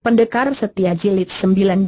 Pendekar Setia Jilid 19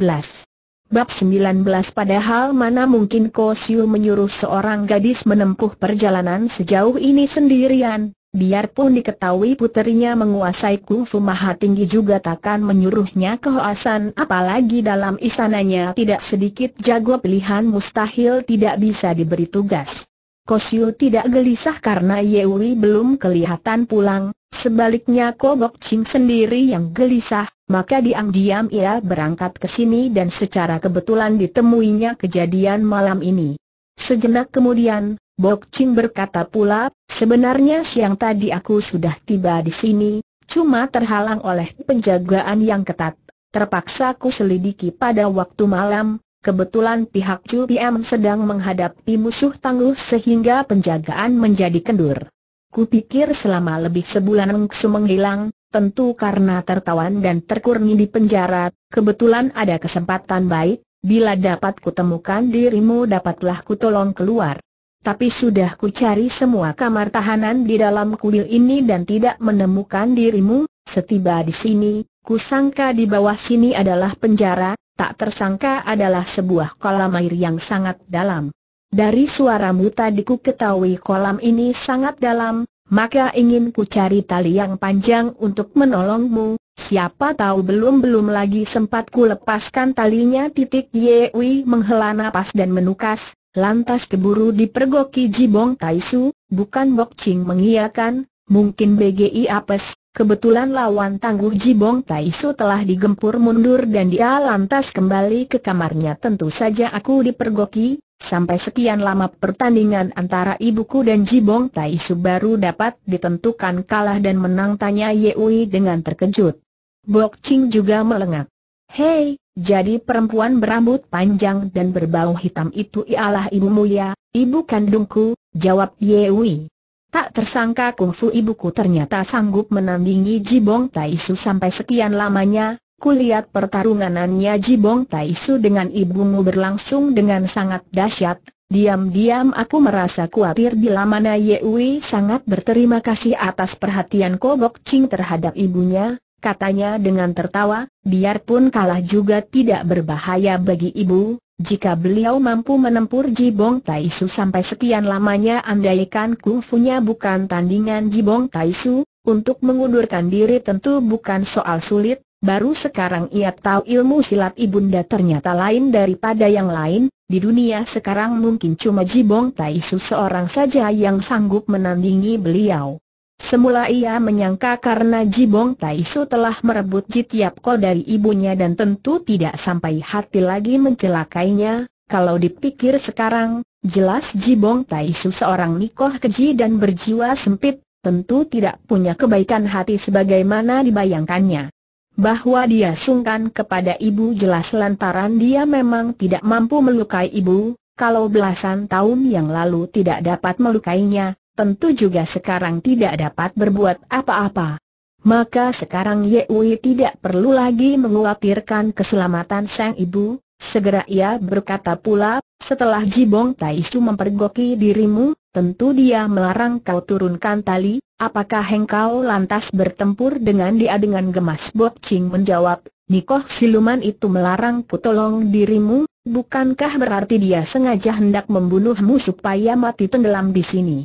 Bab 19 Padahal mana mungkin Ko Siu menyuruh seorang gadis menempuh perjalanan sejauh ini sendirian, biarpun diketahui puterinya menguasai kungfu maha tinggi juga takkan menyuruhnya ke Hoasan apalagi dalam istananya tidak sedikit jago pilihan mustahil tidak bisa diberi tugas. Kosyu tidak gelisah karena Yewi belum kelihatan pulang, sebaliknya Kobok Ching sendiri yang gelisah, maka diam-diam ia berangkat ke sini dan secara kebetulan ditemuinya kejadian malam ini. Sejenak kemudian, Bok Ching berkata pula, sebenarnya siang tadi aku sudah tiba di sini, cuma terhalang oleh penjagaan yang ketat. Terpaksa aku selidiki pada waktu malam, Kebetulan pihak Chu Piem sedang menghadapi musuh tangguh sehingga penjagaan menjadi kendur. Kupikir selama lebih sebulan Engsu menghilang, tentu karena tertawan dan terkurni di penjara, kebetulan ada kesempatan baik, bila dapat kutemukan dirimu dapatlah kutolong keluar. Tapi sudah kucari semua kamar tahanan di dalam kuil ini dan tidak menemukan dirimu, setiba di sini, kusangka di bawah sini adalah penjara, tak tersangka adalah sebuah kolam air yang sangat dalam. Dari suara tadi ku ketahui kolam ini sangat dalam, maka ingin ku cari tali yang panjang untuk menolongmu. Siapa tahu belum-belum lagi sempat ku lepaskan talinya titik Yewi menghela nafas dan menukas, lantas keburu dipergoki Jibong Taisu, bukan Ching mengiakan, mungkin BGI apes, Kebetulan lawan tangguh Jibong Taisu telah digempur mundur dan dia lantas kembali ke kamarnya tentu saja aku dipergoki, sampai sekian lama pertandingan antara ibuku dan Jibong Taisu baru dapat ditentukan kalah dan menang tanya Yeui dengan terkejut. Bok Ching juga melengak. Hei, jadi perempuan berambut panjang dan berbau hitam itu ialah ibumu ya, ibu kandungku, jawab Yewi. Tak tersangka kungfu ibuku ternyata sanggup menandingi Jibong Taisu sampai sekian lamanya, kulihat pertarunganannya Jibong Taisu dengan ibumu berlangsung dengan sangat dahsyat, diam-diam aku merasa khawatir bila mana Yewi sangat berterima kasih atas perhatian Kobok Ching terhadap ibunya, katanya dengan tertawa, biarpun kalah juga tidak berbahaya bagi ibu, jika beliau mampu menempur Jibong Taisu sampai sekian lamanya andaikan kungfunya bukan tandingan Jibong Taisu, untuk mengundurkan diri tentu bukan soal sulit, baru sekarang ia tahu ilmu silat ibunda ternyata lain daripada yang lain, di dunia sekarang mungkin cuma Jibong Taisu seorang saja yang sanggup menandingi beliau. Semula ia menyangka karena Jibong Taisu telah merebut Jitiap Ko dari ibunya dan tentu tidak sampai hati lagi mencelakainya, kalau dipikir sekarang, jelas Jibong Taisu seorang nikoh keji dan berjiwa sempit, tentu tidak punya kebaikan hati sebagaimana dibayangkannya. Bahwa dia sungkan kepada ibu jelas lantaran dia memang tidak mampu melukai ibu, kalau belasan tahun yang lalu tidak dapat melukainya, tentu juga sekarang tidak dapat berbuat apa-apa. Maka sekarang Ye Wei tidak perlu lagi mengkhawatirkan keselamatan sang ibu, segera ia berkata pula, setelah Jibong Taisu mempergoki dirimu, tentu dia melarang kau turunkan tali, apakah engkau lantas bertempur dengan dia dengan gemas Bok Ching menjawab, Nikoh siluman itu melarang ku tolong dirimu, bukankah berarti dia sengaja hendak membunuhmu supaya mati tenggelam di sini?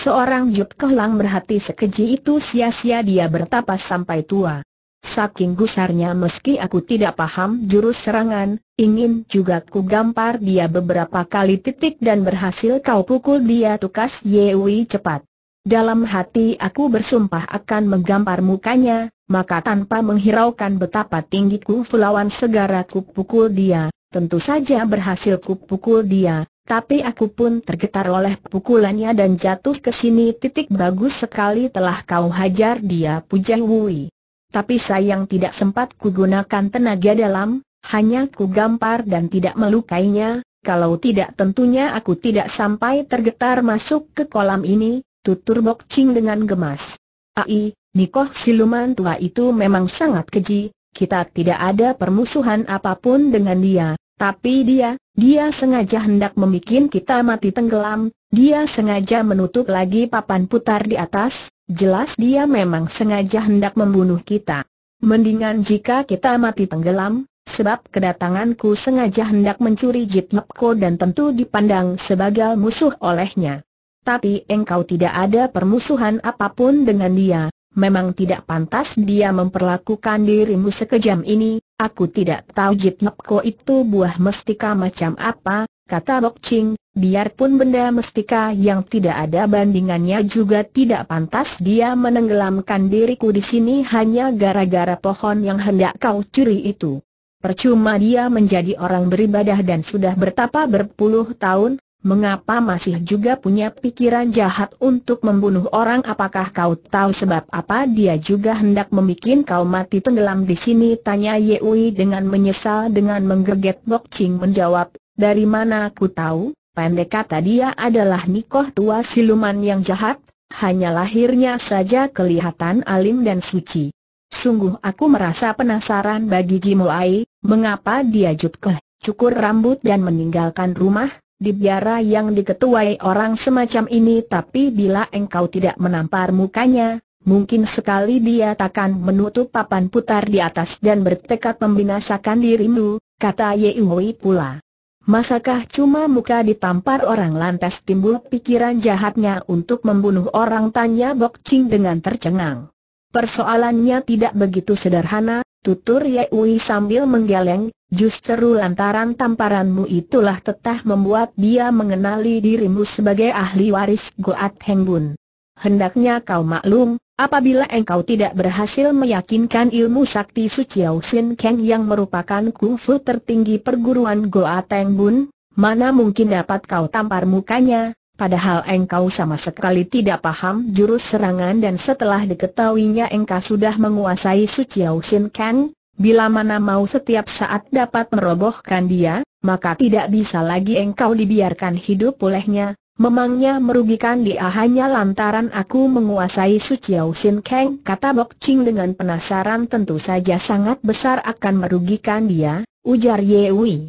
Seorang jut Kohlang berhati sekeji itu sia-sia dia bertapa sampai tua. Saking gusarnya meski aku tidak paham jurus serangan, ingin juga ku gampar dia beberapa kali titik dan berhasil kau pukul dia tukas Yewi cepat. Dalam hati aku bersumpah akan menggampar mukanya, maka tanpa menghiraukan betapa tinggiku pulauan fulawan segera ku pukul dia, tentu saja berhasil ku pukul dia, tapi aku pun tergetar oleh pukulannya dan jatuh ke sini titik bagus sekali telah kau hajar dia puja Wui. Tapi sayang tidak sempat kugunakan tenaga dalam, hanya kugampar dan tidak melukainya, kalau tidak tentunya aku tidak sampai tergetar masuk ke kolam ini, tutur Bok Ching dengan gemas. Ai, Nikoh siluman tua itu memang sangat keji, kita tidak ada permusuhan apapun dengan dia, tapi dia, dia sengaja hendak membuat kita mati tenggelam, dia sengaja menutup lagi papan putar di atas, jelas dia memang sengaja hendak membunuh kita. Mendingan jika kita mati tenggelam, sebab kedatanganku sengaja hendak mencuri Jitnepko dan tentu dipandang sebagai musuh olehnya. Tapi engkau tidak ada permusuhan apapun dengan dia, Memang tidak pantas dia memperlakukan dirimu sekejam ini, aku tidak tahu Jit Nepko itu buah mestika macam apa, kata Bok Ching, biarpun benda mestika yang tidak ada bandingannya juga tidak pantas dia menenggelamkan diriku di sini hanya gara-gara pohon yang hendak kau curi itu. Percuma dia menjadi orang beribadah dan sudah bertapa berpuluh tahun, Mengapa masih juga punya pikiran jahat untuk membunuh orang? Apakah kau tahu sebab apa dia juga hendak membuat kau mati tenggelam di sini? Tanya Wei dengan menyesal dengan menggeget Bok Ching menjawab, dari mana aku tahu? Pendek kata dia adalah Nikoh tua siluman yang jahat, hanya lahirnya saja kelihatan alim dan suci. Sungguh aku merasa penasaran bagi Jimu Ai, mengapa dia jutkeh, cukur rambut dan meninggalkan rumah, di biara yang diketuai orang semacam ini tapi bila engkau tidak menampar mukanya, mungkin sekali dia takkan menutup papan putar di atas dan bertekad membinasakan dirimu, kata Yehui pula. Masakah cuma muka ditampar orang lantas timbul pikiran jahatnya untuk membunuh orang tanya Bok Ching dengan tercengang. Persoalannya tidak begitu sederhana, Tutur Yehui sambil menggeleng, justru lantaran tamparanmu itulah tetah membuat dia mengenali dirimu sebagai ahli waris Goat Heng Bun. Hendaknya kau maklum, apabila engkau tidak berhasil meyakinkan ilmu sakti Suciao Sin Keng yang merupakan kungfu tertinggi perguruan Goat Heng Bun, mana mungkin dapat kau tampar mukanya, padahal engkau sama sekali tidak paham jurus serangan dan setelah diketahuinya engkau sudah menguasai Suciao Sin Kang, bila mana mau setiap saat dapat merobohkan dia, maka tidak bisa lagi engkau dibiarkan hidup olehnya, memangnya merugikan dia hanya lantaran aku menguasai Suciao Sin Kang, kata Bok Ching dengan penasaran tentu saja sangat besar akan merugikan dia, ujar Ye Wei.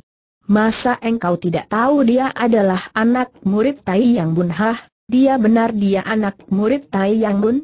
Masa engkau tidak tahu dia adalah anak murid Tai Yang Bun Hah? Dia benar dia anak murid Tai Yang Bun?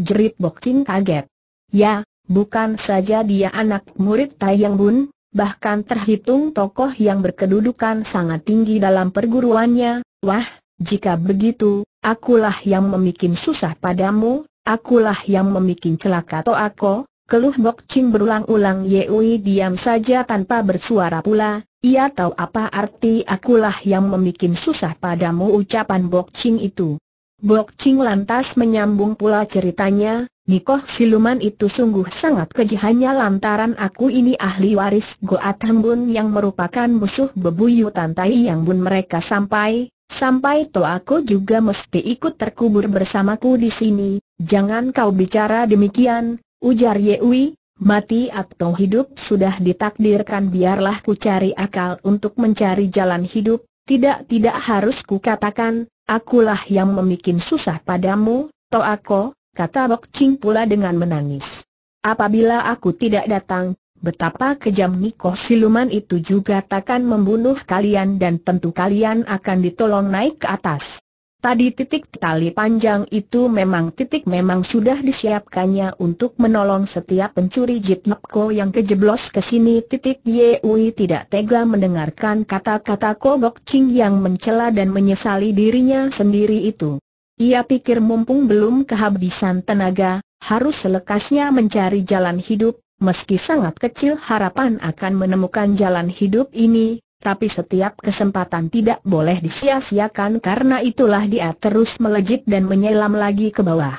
Jerit Bokcing kaget. Ya, bukan saja dia anak murid Tai Yang Bun, bahkan terhitung tokoh yang berkedudukan sangat tinggi dalam perguruannya. Wah, jika begitu, akulah yang memikin susah padamu, akulah yang memikin celaka Toako, Keluh Bok berulang-ulang Yeui diam saja tanpa bersuara pula, ia tahu apa arti akulah yang membuat susah padamu ucapan Bok Ching itu. Bok Ching lantas menyambung pula ceritanya, Nikoh siluman itu sungguh sangat kejihannya lantaran aku ini ahli waris Goat Hembun yang merupakan musuh bebuyutan Tai Yang Bun mereka sampai, sampai to aku juga mesti ikut terkubur bersamaku di sini, jangan kau bicara demikian, Ujar Yewi, mati atau hidup sudah ditakdirkan biarlah ku cari akal untuk mencari jalan hidup, tidak-tidak harus ku katakan, akulah yang memikin susah padamu, Toako, kata Bok Ching pula dengan menangis. Apabila aku tidak datang, betapa kejam Miko siluman itu juga takkan membunuh kalian dan tentu kalian akan ditolong naik ke atas. Tadi titik tali panjang itu memang titik memang sudah disiapkannya untuk menolong setiap pencuri Jitnapko yang kejeblos ke sini. Titik Yui tidak tega mendengarkan kata-kata Kobok Ching yang mencela dan menyesali dirinya sendiri itu. Ia pikir mumpung belum kehabisan tenaga, harus selekasnya mencari jalan hidup, meski sangat kecil harapan akan menemukan jalan hidup ini, tapi setiap kesempatan tidak boleh disia-siakan karena itulah dia terus melejit dan menyelam lagi ke bawah.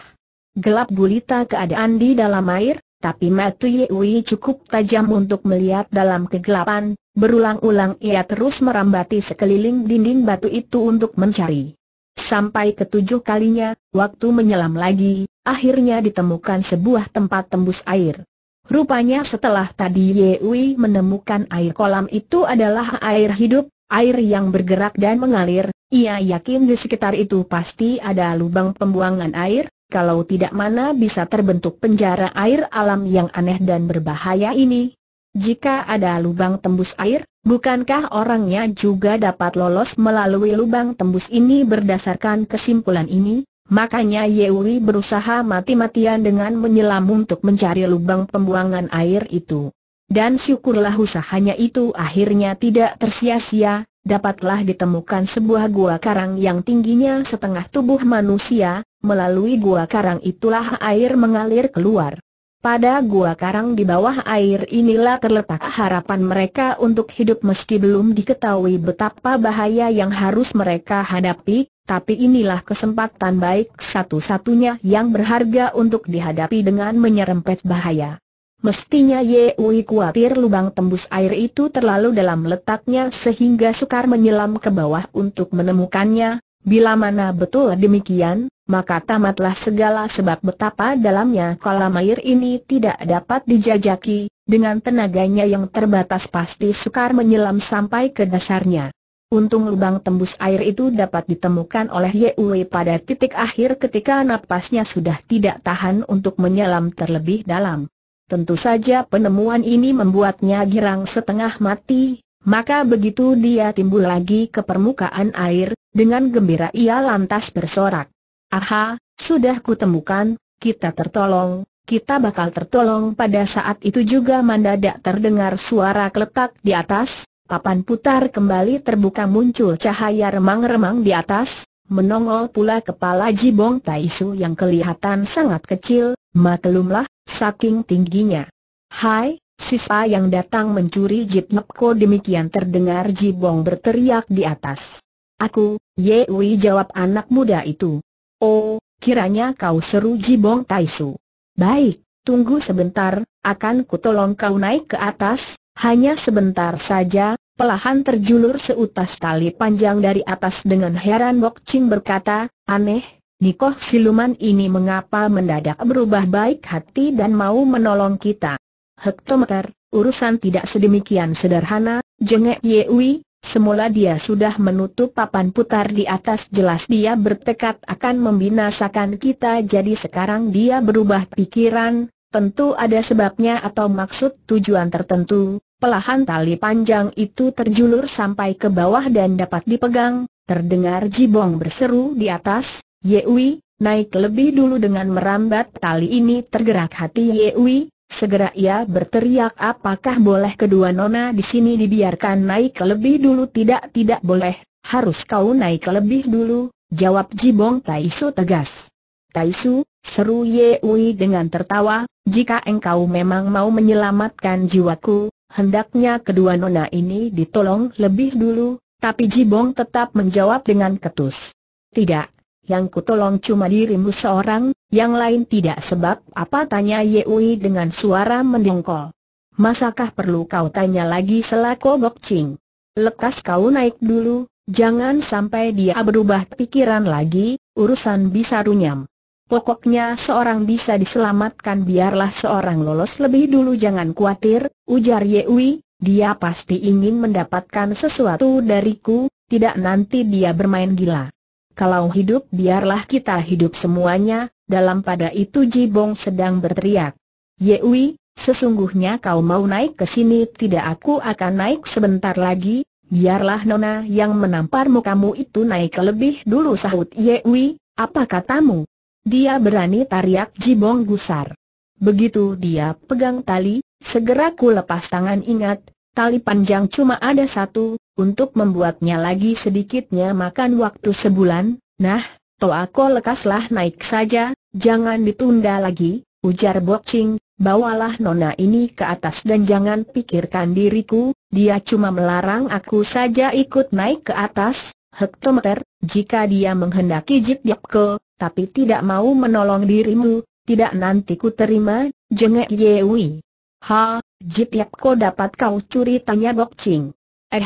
Gelap gulita keadaan di dalam air, tapi Matu Yui cukup tajam untuk melihat dalam kegelapan, berulang-ulang ia terus merambati sekeliling dinding batu itu untuk mencari. Sampai ketujuh kalinya, waktu menyelam lagi, akhirnya ditemukan sebuah tempat tembus air. Rupanya setelah tadi Yewi menemukan air kolam itu adalah air hidup, air yang bergerak dan mengalir, ia yakin di sekitar itu pasti ada lubang pembuangan air, kalau tidak mana bisa terbentuk penjara air alam yang aneh dan berbahaya ini. Jika ada lubang tembus air, bukankah orangnya juga dapat lolos melalui lubang tembus ini berdasarkan kesimpulan ini? Makanya Yewi berusaha mati-matian dengan menyelam untuk mencari lubang pembuangan air itu. Dan syukurlah usahanya itu akhirnya tidak tersia-sia, dapatlah ditemukan sebuah gua karang yang tingginya setengah tubuh manusia, melalui gua karang itulah air mengalir keluar. Pada gua karang di bawah air inilah terletak harapan mereka untuk hidup meski belum diketahui betapa bahaya yang harus mereka hadapi, tapi inilah kesempatan baik satu-satunya yang berharga untuk dihadapi dengan menyerempet bahaya. Mestinya Ye Wei khawatir lubang tembus air itu terlalu dalam letaknya sehingga sukar menyelam ke bawah untuk menemukannya, bila mana betul demikian, maka tamatlah segala sebab betapa dalamnya kolam air ini tidak dapat dijajaki, dengan tenaganya yang terbatas pasti sukar menyelam sampai ke dasarnya. Untung lubang tembus air itu dapat ditemukan oleh Yue pada titik akhir ketika napasnya sudah tidak tahan untuk menyelam terlebih dalam. Tentu saja penemuan ini membuatnya girang setengah mati, maka begitu dia timbul lagi ke permukaan air, dengan gembira ia lantas bersorak. Aha, sudah kutemukan, kita tertolong, kita bakal tertolong pada saat itu juga mendadak terdengar suara keletak di atas, Papan putar kembali terbuka muncul cahaya remang-remang di atas, menongol pula kepala Jibong Taisu yang kelihatan sangat kecil, maklumlah, saking tingginya. Hai, siswa yang datang mencuri Jip Nepko demikian terdengar Jibong berteriak di atas. Aku, Yewi jawab anak muda itu. Oh, kiranya kau seru Jibong Taisu. Baik, tunggu sebentar, akan kutolong kau naik ke atas, hanya sebentar saja, Pelahan terjulur seutas tali panjang dari atas dengan heran Bok Ching berkata, aneh, Nikoh siluman ini mengapa mendadak berubah baik hati dan mau menolong kita. Hektometer, urusan tidak sedemikian sederhana, jengek Yewi, Semula dia sudah menutup papan putar di atas jelas dia bertekad akan membinasakan kita jadi sekarang dia berubah pikiran, Tentu ada sebabnya atau maksud tujuan tertentu, pelahan tali panjang itu terjulur sampai ke bawah dan dapat dipegang, terdengar Jibong berseru di atas, Yewi, naik lebih dulu dengan merambat tali ini tergerak hati Yewi, segera ia berteriak apakah boleh kedua nona di sini dibiarkan naik lebih dulu tidak tidak boleh, harus kau naik lebih dulu, jawab Jibong Taisu tegas. Taisu, Seru Ye Ui dengan tertawa, jika engkau memang mau menyelamatkan jiwaku, hendaknya kedua nona ini ditolong lebih dulu, tapi Jibong tetap menjawab dengan ketus. Tidak, yang kutolong cuma dirimu seorang, yang lain tidak sebab apa tanya Ye Ui dengan suara mendengkol. Masakah perlu kau tanya lagi selaku Bok Ching? Lekas kau naik dulu, jangan sampai dia berubah pikiran lagi, urusan bisa runyam. Pokoknya seorang bisa diselamatkan biarlah seorang lolos lebih dulu jangan khawatir, ujar Yewi, dia pasti ingin mendapatkan sesuatu dariku, tidak nanti dia bermain gila. Kalau hidup biarlah kita hidup semuanya, dalam pada itu Jibong sedang berteriak. Yewi, sesungguhnya kau mau naik ke sini tidak aku akan naik sebentar lagi, biarlah Nona yang menamparmu kamu itu naik lebih dulu sahut Yewi, apa katamu? Dia berani tariak Jibong gusar. Begitu dia pegang tali, segera ku lepas tangan ingat, tali panjang cuma ada satu, untuk membuatnya lagi sedikitnya makan waktu sebulan, nah, toh aku lekaslah naik saja, jangan ditunda lagi, ujar Boxing. bawalah nona ini ke atas dan jangan pikirkan diriku, dia cuma melarang aku saja ikut naik ke atas, hektometer, jika dia menghendaki jip ke, tapi tidak mau menolong dirimu, tidak nanti ku terima, jengek Yewi. Ha, Jitiap ko dapat kau curi tanya Gok Ching. Eh,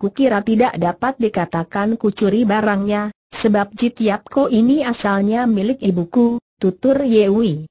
ku kira tidak dapat dikatakan ku curi barangnya, sebab Jitiap ko ini asalnya milik ibuku, tutur Yewi.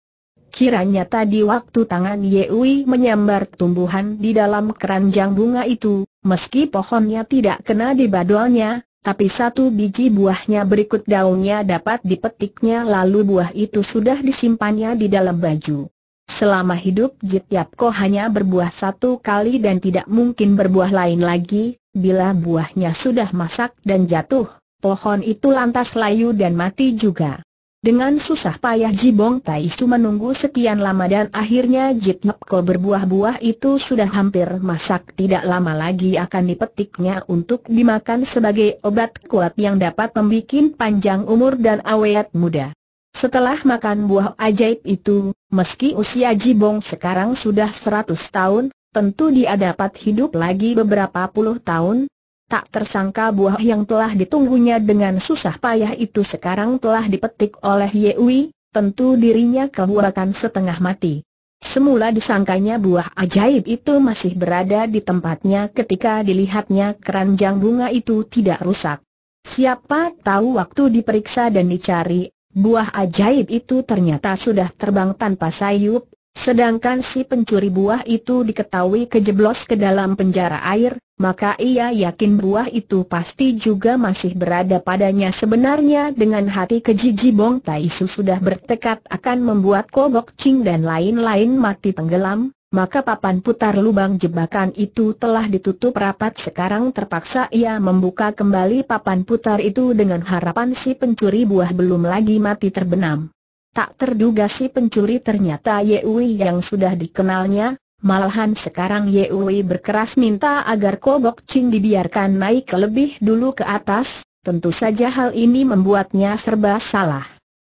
Kiranya tadi waktu tangan Yewi menyambar tumbuhan di dalam keranjang bunga itu, meski pohonnya tidak kena di badolnya, tapi satu biji buahnya berikut daunnya dapat dipetiknya lalu buah itu sudah disimpannya di dalam baju. Selama hidup Jitiapko hanya berbuah satu kali dan tidak mungkin berbuah lain lagi, bila buahnya sudah masak dan jatuh, pohon itu lantas layu dan mati juga. Dengan susah payah Jibong Taisu menunggu sekian lama dan akhirnya Jit Ngepko berbuah-buah itu sudah hampir masak tidak lama lagi akan dipetiknya untuk dimakan sebagai obat kuat yang dapat membuat panjang umur dan awet muda. Setelah makan buah ajaib itu, meski usia Jibong sekarang sudah 100 tahun, tentu dia dapat hidup lagi beberapa puluh tahun, Tak tersangka buah yang telah ditunggunya dengan susah payah itu sekarang telah dipetik oleh Yewi, tentu dirinya kehuakan setengah mati. Semula disangkanya buah ajaib itu masih berada di tempatnya ketika dilihatnya keranjang bunga itu tidak rusak. Siapa tahu waktu diperiksa dan dicari, buah ajaib itu ternyata sudah terbang tanpa sayup, sedangkan si pencuri buah itu diketahui kejeblos ke dalam penjara air, maka ia yakin buah itu pasti juga masih berada padanya sebenarnya dengan hati keji Ji Bong Tai Su sudah bertekad akan membuat Kobok Ching dan lain-lain mati tenggelam, maka papan putar lubang jebakan itu telah ditutup rapat sekarang terpaksa ia membuka kembali papan putar itu dengan harapan si pencuri buah belum lagi mati terbenam. Tak terduga si pencuri ternyata Yewi yang sudah dikenalnya, Malahan sekarang Ye Wei berkeras minta agar Kobok Ching dibiarkan naik lebih dulu ke atas, tentu saja hal ini membuatnya serba salah.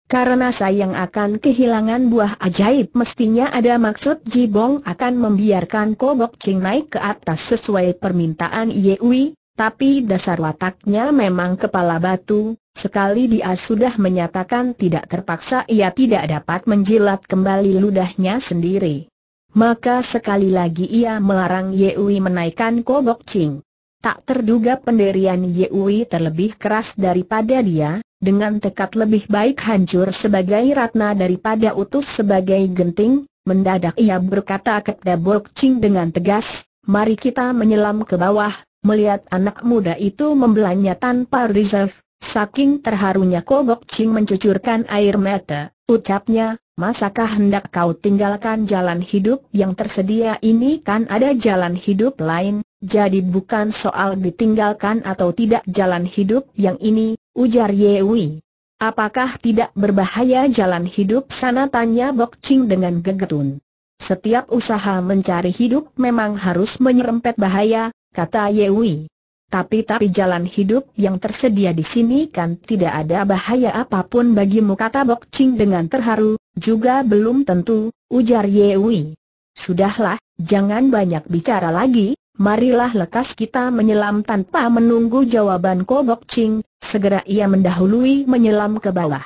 Karena sayang akan kehilangan buah ajaib mestinya ada maksud Ji Bong akan membiarkan Kobok Ching naik ke atas sesuai permintaan Ye Wei. tapi dasar wataknya memang kepala batu, sekali dia sudah menyatakan tidak terpaksa ia tidak dapat menjilat kembali ludahnya sendiri. Maka sekali lagi ia melarang Yeui menaikkan kobok cing. Tak terduga penderian Yeui terlebih keras daripada dia, dengan tekad lebih baik hancur sebagai ratna daripada utuh sebagai genting, mendadak ia berkata kepada Bok Ching dengan tegas, mari kita menyelam ke bawah, melihat anak muda itu membelanya tanpa reserve, saking terharunya kobok cing mencucurkan air mata, ucapnya, Masakah hendak kau tinggalkan jalan hidup yang tersedia ini kan ada jalan hidup lain, jadi bukan soal ditinggalkan atau tidak jalan hidup yang ini, ujar Yewi. Apakah tidak berbahaya jalan hidup sana tanya Bok Ching dengan gegetun. Setiap usaha mencari hidup memang harus menyerempet bahaya, kata Yewi. Tapi-tapi jalan hidup yang tersedia di sini kan tidak ada bahaya apapun bagimu kata Bok Ching dengan terharu, juga belum tentu, ujar Yewi. Sudahlah, jangan banyak bicara lagi, marilah lekas kita menyelam tanpa menunggu jawaban Kobok Ching, segera ia mendahului menyelam ke bawah.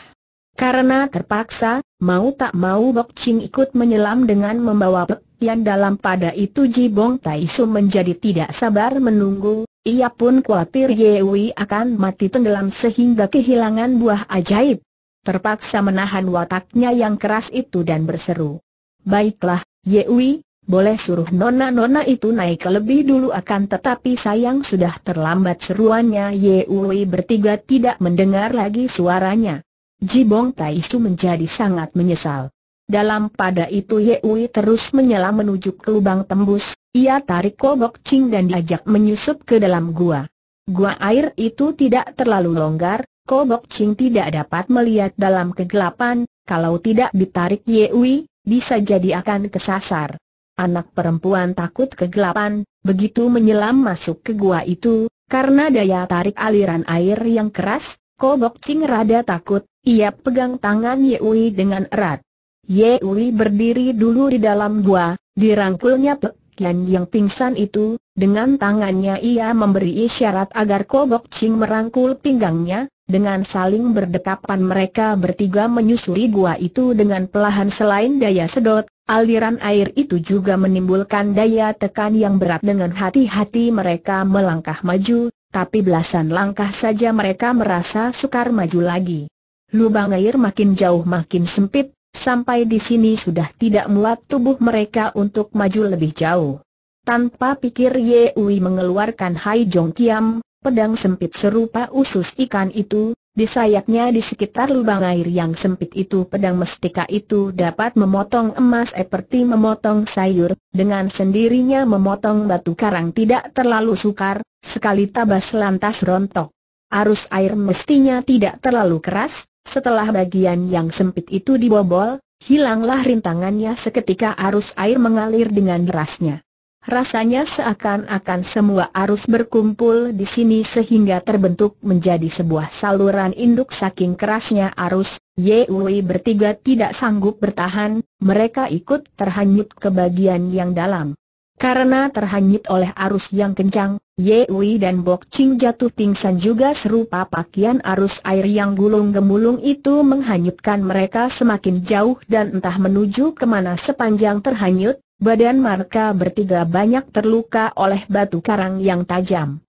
Karena terpaksa, mau tak mau Bok Ching ikut menyelam dengan membawa Pek yang dalam pada itu Ji Tai Su menjadi tidak sabar menunggu, ia pun khawatir Yewi akan mati tenggelam sehingga kehilangan buah ajaib terpaksa menahan wataknya yang keras itu dan berseru. Baiklah, Yewi, boleh suruh nona-nona itu naik ke lebih dulu akan tetapi sayang sudah terlambat seruannya Yewi bertiga tidak mendengar lagi suaranya. Jibong Taisu menjadi sangat menyesal. Dalam pada itu Yewi terus menyelam menuju ke lubang tembus, ia tarik kobok cing dan diajak menyusup ke dalam gua. Gua air itu tidak terlalu longgar, Kobok Ching tidak dapat melihat dalam kegelapan, kalau tidak ditarik Yewi, bisa jadi akan kesasar. Anak perempuan takut kegelapan, begitu menyelam masuk ke gua itu, karena daya tarik aliran air yang keras, Kobok Ching rada takut, ia pegang tangan Yewi dengan erat. Yewi berdiri dulu di dalam gua, dirangkulnya Pek Yan yang pingsan itu, dengan tangannya ia memberi isyarat agar Kobok Ching merangkul pinggangnya, dengan saling berdekapan mereka bertiga menyusuri gua itu dengan pelahan selain daya sedot, aliran air itu juga menimbulkan daya tekan yang berat dengan hati-hati mereka melangkah maju, tapi belasan langkah saja mereka merasa sukar maju lagi. Lubang air makin jauh makin sempit, sampai di sini sudah tidak muat tubuh mereka untuk maju lebih jauh. Tanpa pikir Ye Ui mengeluarkan Hai Jong Kiam, pedang sempit serupa usus ikan itu, disayatnya di sekitar lubang air yang sempit itu pedang mestika itu dapat memotong emas seperti memotong sayur, dengan sendirinya memotong batu karang tidak terlalu sukar, sekali tabas lantas rontok. Arus air mestinya tidak terlalu keras, setelah bagian yang sempit itu dibobol, hilanglah rintangannya seketika arus air mengalir dengan derasnya. Rasanya seakan-akan semua arus berkumpul di sini sehingga terbentuk menjadi sebuah saluran induk saking kerasnya arus, Yui bertiga tidak sanggup bertahan, mereka ikut terhanyut ke bagian yang dalam. Karena terhanyut oleh arus yang kencang, Yui dan Bok Ching jatuh pingsan juga serupa pakaian arus air yang gulung-gemulung itu menghanyutkan mereka semakin jauh dan entah menuju kemana sepanjang terhanyut, Badan mereka bertiga banyak terluka oleh batu karang yang tajam.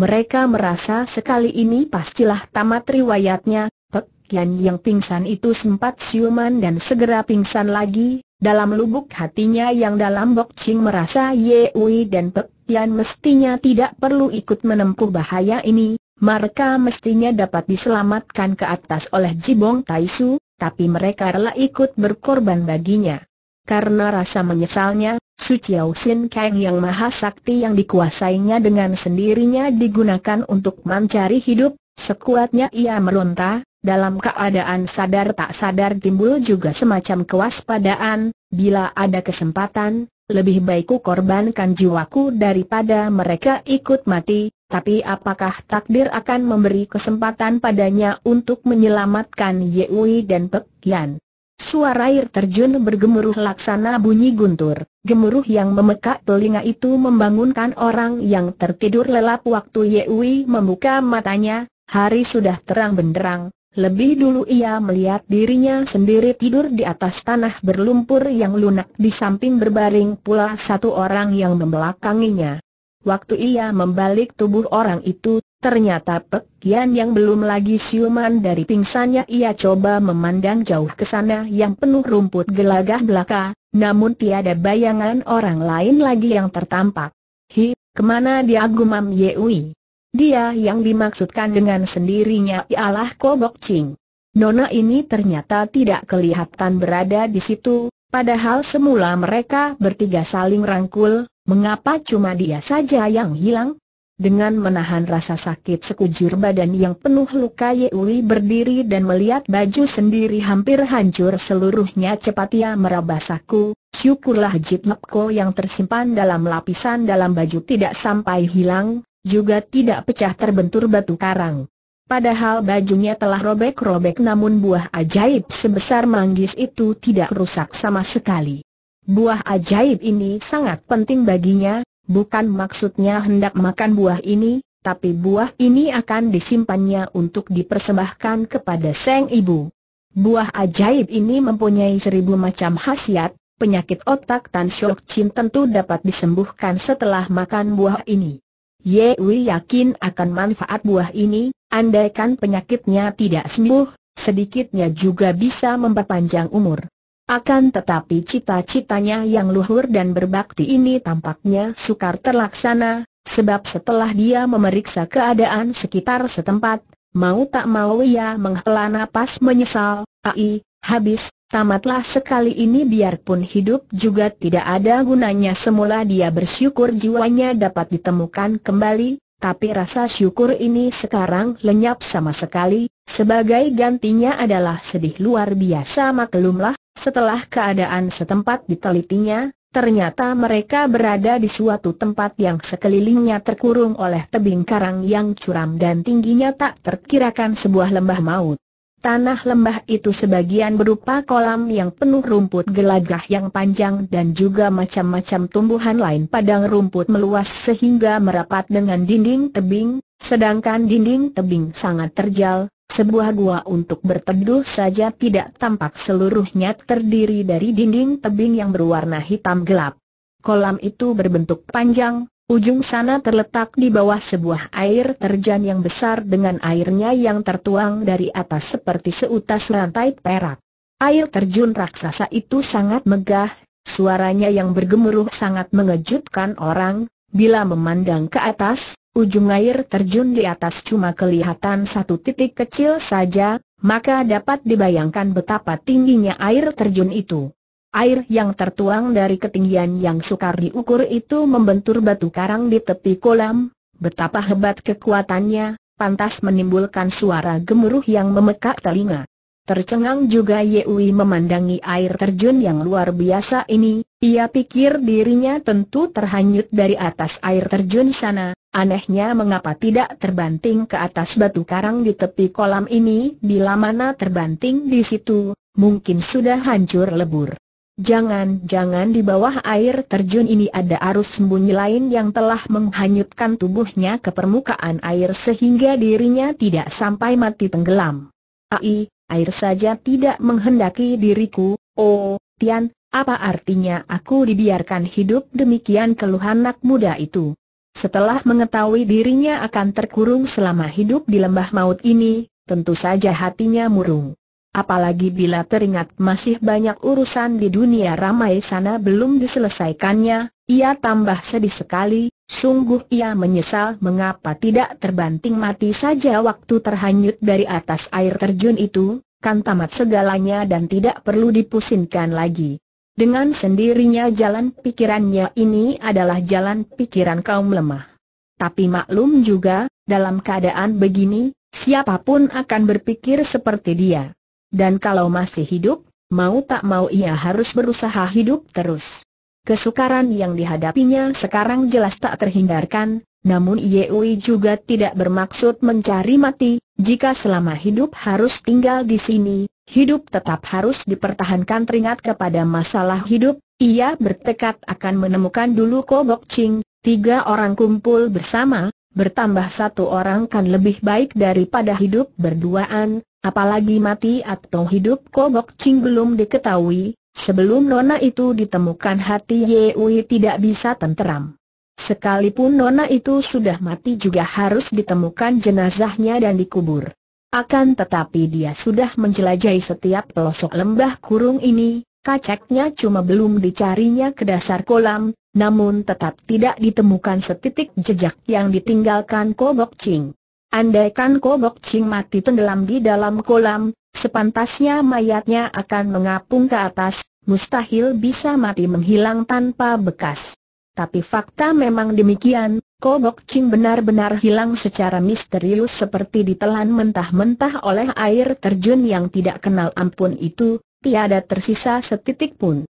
Mereka merasa sekali ini pastilah tamat riwayatnya, Pek Yan yang pingsan itu sempat siuman dan segera pingsan lagi, dalam lubuk hatinya yang dalam Bok Ching merasa Ye Wei dan Pek Yan mestinya tidak perlu ikut menempuh bahaya ini, mereka mestinya dapat diselamatkan ke atas oleh Jibong Taisu, tapi mereka rela ikut berkorban baginya. Karena rasa menyesalnya, Su Chiao Sin Kang yang maha sakti yang dikuasainya dengan sendirinya digunakan untuk mencari hidup, sekuatnya ia meronta, dalam keadaan sadar tak sadar timbul juga semacam kewaspadaan, bila ada kesempatan, lebih baik ku korbankan jiwaku daripada mereka ikut mati, tapi apakah takdir akan memberi kesempatan padanya untuk menyelamatkan Yehui dan Pek Yan? Suara air terjun bergemuruh laksana bunyi guntur. Gemuruh yang memekak telinga itu membangunkan orang yang tertidur lelap waktu Yewi membuka matanya, hari sudah terang benderang. Lebih dulu ia melihat dirinya sendiri tidur di atas tanah berlumpur yang lunak di samping berbaring pula satu orang yang membelakanginya. Waktu ia membalik tubuh orang itu, ternyata Pek Yan yang belum lagi siuman dari pingsannya ia coba memandang jauh ke sana yang penuh rumput gelagah belaka, namun tiada bayangan orang lain lagi yang tertampak. Hi, kemana dia gumam Yeui? Dia yang dimaksudkan dengan sendirinya ialah Kobok Ching. Nona ini ternyata tidak kelihatan berada di situ, padahal semula mereka bertiga saling rangkul, Mengapa cuma dia saja yang hilang? Dengan menahan rasa sakit sekujur badan yang penuh luka Yewi berdiri dan melihat baju sendiri hampir hancur seluruhnya cepat ia meraba saku, syukurlah Jit Nepko yang tersimpan dalam lapisan dalam baju tidak sampai hilang, juga tidak pecah terbentur batu karang. Padahal bajunya telah robek-robek namun buah ajaib sebesar manggis itu tidak rusak sama sekali. Buah ajaib ini sangat penting baginya, bukan maksudnya hendak makan buah ini, tapi buah ini akan disimpannya untuk dipersembahkan kepada sang ibu. Buah ajaib ini mempunyai seribu macam khasiat, penyakit otak Tan Shok Chin tentu dapat disembuhkan setelah makan buah ini. Ye Wei yakin akan manfaat buah ini, andaikan penyakitnya tidak sembuh, sedikitnya juga bisa memperpanjang umur. Akan tetapi cita-citanya yang luhur dan berbakti ini tampaknya sukar terlaksana, sebab setelah dia memeriksa keadaan sekitar setempat, mau tak mau ia menghela napas menyesal, ai, habis, tamatlah sekali ini biarpun hidup juga tidak ada gunanya semula dia bersyukur jiwanya dapat ditemukan kembali, tapi rasa syukur ini sekarang lenyap sama sekali, sebagai gantinya adalah sedih luar biasa maklumlah, setelah keadaan setempat ditelitinya, ternyata mereka berada di suatu tempat yang sekelilingnya terkurung oleh tebing karang yang curam dan tingginya tak terkirakan sebuah lembah maut. Tanah lembah itu sebagian berupa kolam yang penuh rumput gelagah yang panjang dan juga macam-macam tumbuhan lain padang rumput meluas sehingga merapat dengan dinding tebing, sedangkan dinding tebing sangat terjal, sebuah gua untuk berteduh saja tidak tampak seluruhnya terdiri dari dinding tebing yang berwarna hitam gelap. Kolam itu berbentuk panjang, ujung sana terletak di bawah sebuah air terjan yang besar dengan airnya yang tertuang dari atas seperti seutas rantai perak. Air terjun raksasa itu sangat megah, suaranya yang bergemuruh sangat mengejutkan orang, bila memandang ke atas, Ujung air terjun di atas cuma kelihatan satu titik kecil saja, maka dapat dibayangkan betapa tingginya air terjun itu. Air yang tertuang dari ketinggian yang sukar diukur itu membentur batu karang di tepi kolam, betapa hebat kekuatannya, pantas menimbulkan suara gemuruh yang memekak telinga. Tercengang juga Yui memandangi air terjun yang luar biasa ini, ia pikir dirinya tentu terhanyut dari atas air terjun sana, anehnya mengapa tidak terbanting ke atas batu karang di tepi kolam ini, bila mana terbanting di situ, mungkin sudah hancur lebur. Jangan-jangan di bawah air terjun ini ada arus sembunyi lain yang telah menghanyutkan tubuhnya ke permukaan air sehingga dirinya tidak sampai mati tenggelam. Ai, air saja tidak menghendaki diriku, oh, Tian, apa artinya aku dibiarkan hidup demikian keluhan anak muda itu? Setelah mengetahui dirinya akan terkurung selama hidup di lembah maut ini, tentu saja hatinya murung. Apalagi bila teringat masih banyak urusan di dunia ramai sana belum diselesaikannya, ia tambah sedih sekali, Sungguh ia menyesal mengapa tidak terbanting mati saja waktu terhanyut dari atas air terjun itu, kan tamat segalanya dan tidak perlu dipusingkan lagi. Dengan sendirinya jalan pikirannya ini adalah jalan pikiran kaum lemah. Tapi maklum juga, dalam keadaan begini, siapapun akan berpikir seperti dia. Dan kalau masih hidup, mau tak mau ia harus berusaha hidup terus. Kesukaran yang dihadapinya sekarang jelas tak terhindarkan, namun Wei juga tidak bermaksud mencari mati, jika selama hidup harus tinggal di sini, hidup tetap harus dipertahankan teringat kepada masalah hidup, ia bertekad akan menemukan dulu Kobok Ching, tiga orang kumpul bersama, bertambah satu orang kan lebih baik daripada hidup berduaan, apalagi mati atau hidup Kobok Ching belum diketahui, Sebelum nona itu ditemukan hati Yewi tidak bisa tenteram. Sekalipun nona itu sudah mati juga harus ditemukan jenazahnya dan dikubur. Akan tetapi dia sudah menjelajahi setiap pelosok lembah kurung ini, kacaknya cuma belum dicarinya ke dasar kolam, namun tetap tidak ditemukan setitik jejak yang ditinggalkan Kobok Ching. Andaikan Kobok Ching mati tenggelam di dalam kolam, sepantasnya mayatnya akan mengapung ke atas, mustahil bisa mati menghilang tanpa bekas. Tapi fakta memang demikian, Kobok Ching benar-benar hilang secara misterius seperti ditelan mentah-mentah oleh air terjun yang tidak kenal ampun itu, tiada tersisa setitik pun.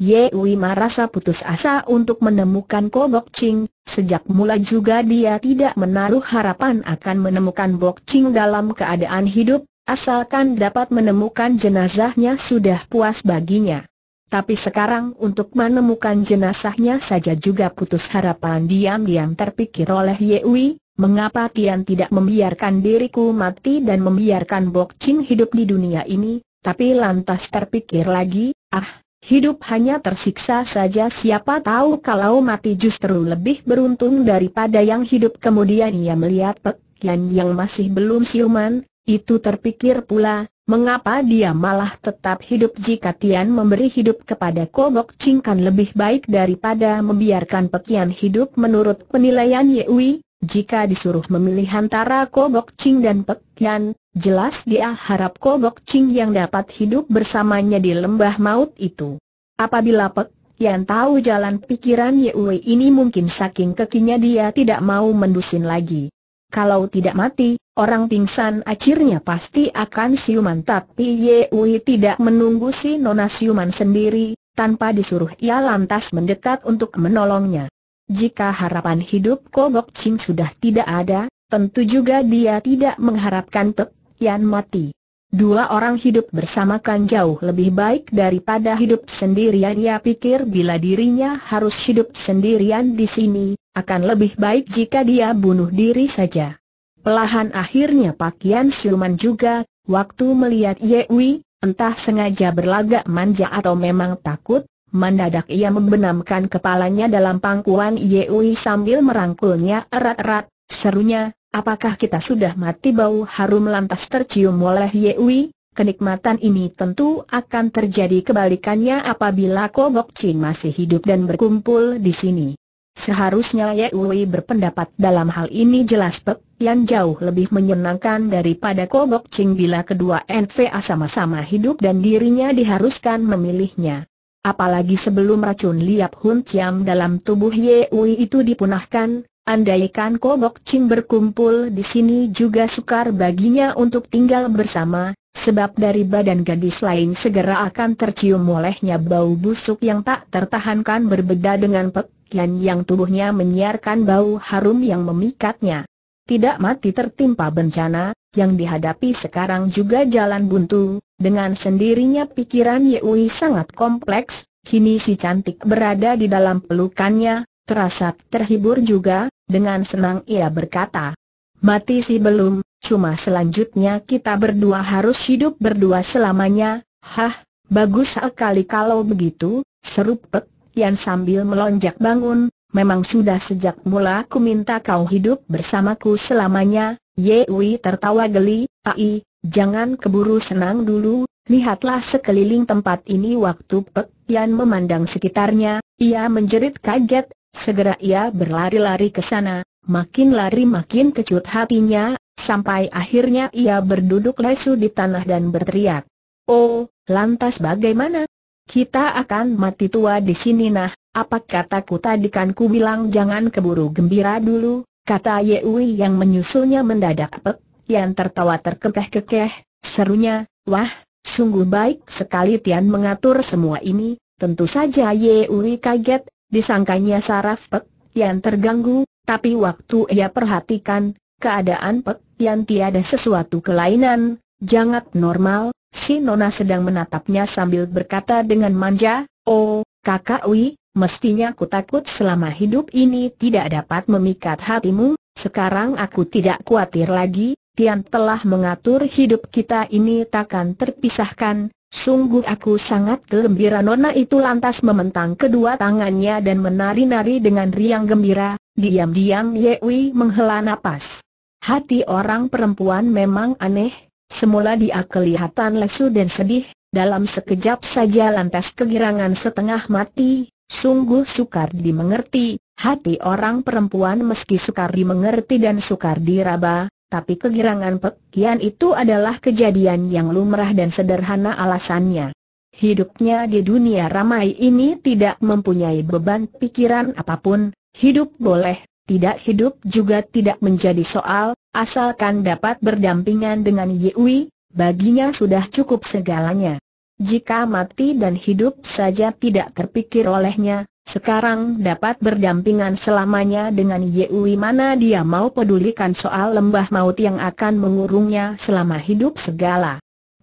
Ye Wei merasa putus asa untuk menemukan Kobok Ching, sejak mula juga dia tidak menaruh harapan akan menemukan Bok Ching dalam keadaan hidup, asalkan dapat menemukan jenazahnya sudah puas baginya. Tapi sekarang untuk menemukan jenazahnya saja juga putus harapan diam-diam terpikir oleh Ye Wei, mengapa Tian tidak membiarkan diriku mati dan membiarkan Bok Ching hidup di dunia ini, tapi lantas terpikir lagi, ah Hidup hanya tersiksa saja siapa tahu kalau mati justru lebih beruntung daripada yang hidup Kemudian ia melihat Pek Yan yang masih belum siuman, itu terpikir pula, mengapa dia malah tetap hidup jika Tian memberi hidup kepada Kobok Cingkan lebih baik daripada membiarkan Pek Yan hidup menurut penilaian Yewi, jika disuruh memilih antara Kobok Ching dan Pek Yan, jelas dia harap Kobok Ching yang dapat hidup bersamanya di lembah maut itu. Apabila Pek Yan tahu jalan pikiran Yue ini mungkin saking kekinya dia tidak mau mendusin lagi. Kalau tidak mati, orang pingsan akhirnya pasti akan siuman tapi Wei tidak menunggu si Nona siuman sendiri, tanpa disuruh ia lantas mendekat untuk menolongnya. Jika harapan hidup Kogok Ching sudah tidak ada, tentu juga dia tidak mengharapkan Pek Yan mati. Dua orang hidup bersama kan jauh lebih baik daripada hidup sendirian. Ia pikir bila dirinya harus hidup sendirian di sini, akan lebih baik jika dia bunuh diri saja. Pelahan akhirnya Yan siluman juga, waktu melihat Ye Wei, entah sengaja berlagak manja atau memang takut, Mendadak ia membenamkan kepalanya dalam pangkuan Yeui sambil merangkulnya erat-erat, serunya, apakah kita sudah mati bau harum lantas tercium oleh Yeui? Kenikmatan ini tentu akan terjadi kebalikannya apabila Kogok Chin masih hidup dan berkumpul di sini. Seharusnya Ye Wei berpendapat dalam hal ini jelas Pek yang jauh lebih menyenangkan daripada Kogok Chin bila kedua NVA sama-sama hidup dan dirinya diharuskan memilihnya. Apalagi sebelum racun liap Hun Chiam dalam tubuh Ye Wei itu dipunahkan, andaikan Kobok Chim berkumpul di sini juga sukar baginya untuk tinggal bersama, sebab dari badan gadis lain segera akan tercium olehnya bau busuk yang tak tertahankan berbeda dengan Pek Yan yang tubuhnya menyiarkan bau harum yang memikatnya. Tidak mati tertimpa bencana, yang dihadapi sekarang juga jalan buntu, dengan sendirinya pikiran Yui sangat kompleks, kini si cantik berada di dalam pelukannya, terasa terhibur juga, dengan senang ia berkata. Mati sih belum, cuma selanjutnya kita berdua harus hidup berdua selamanya, hah, bagus sekali kalau begitu, seru Pek yang sambil melonjak bangun, memang sudah sejak mula ku minta kau hidup bersamaku selamanya, Yewi tertawa geli, ai, Jangan keburu senang dulu, lihatlah sekeliling tempat ini waktu Pek Yan memandang sekitarnya, ia menjerit kaget, segera ia berlari-lari ke sana, makin lari makin kecut hatinya, sampai akhirnya ia berduduk lesu di tanah dan berteriak. Oh, lantas bagaimana? Kita akan mati tua di sini nah, apa kataku tadi kan ku bilang jangan keburu gembira dulu, kata Yewi yang menyusulnya mendadak Pek Tian tertawa terkekeh-kekeh, serunya, wah, sungguh baik sekali Tian mengatur semua ini, tentu saja Ye Uri kaget, disangkanya saraf Pek Tian terganggu, tapi waktu ia perhatikan, keadaan Pek Tian tiada sesuatu kelainan, jangat normal, si Nona sedang menatapnya sambil berkata dengan manja, Oh, kakak Ui, mestinya ku takut selama hidup ini tidak dapat memikat hatimu, sekarang aku tidak khawatir lagi, Tian telah mengatur hidup kita ini takkan terpisahkan, sungguh aku sangat gembira Nona itu lantas mementang kedua tangannya dan menari-nari dengan riang gembira, diam-diam Yewi menghela nafas. Hati orang perempuan memang aneh, semula dia kelihatan lesu dan sedih, dalam sekejap saja lantas kegirangan setengah mati, sungguh sukar dimengerti, hati orang perempuan meski sukar dimengerti dan sukar diraba, tapi kegirangan Pekian itu adalah kejadian yang lumrah dan sederhana alasannya. Hidupnya di dunia ramai ini tidak mempunyai beban pikiran apapun, hidup boleh, tidak hidup juga tidak menjadi soal, asalkan dapat berdampingan dengan Yui, baginya sudah cukup segalanya. Jika mati dan hidup saja tidak terpikir olehnya, sekarang dapat berdampingan selamanya dengan Yui mana dia mau pedulikan soal lembah maut yang akan mengurungnya selama hidup segala.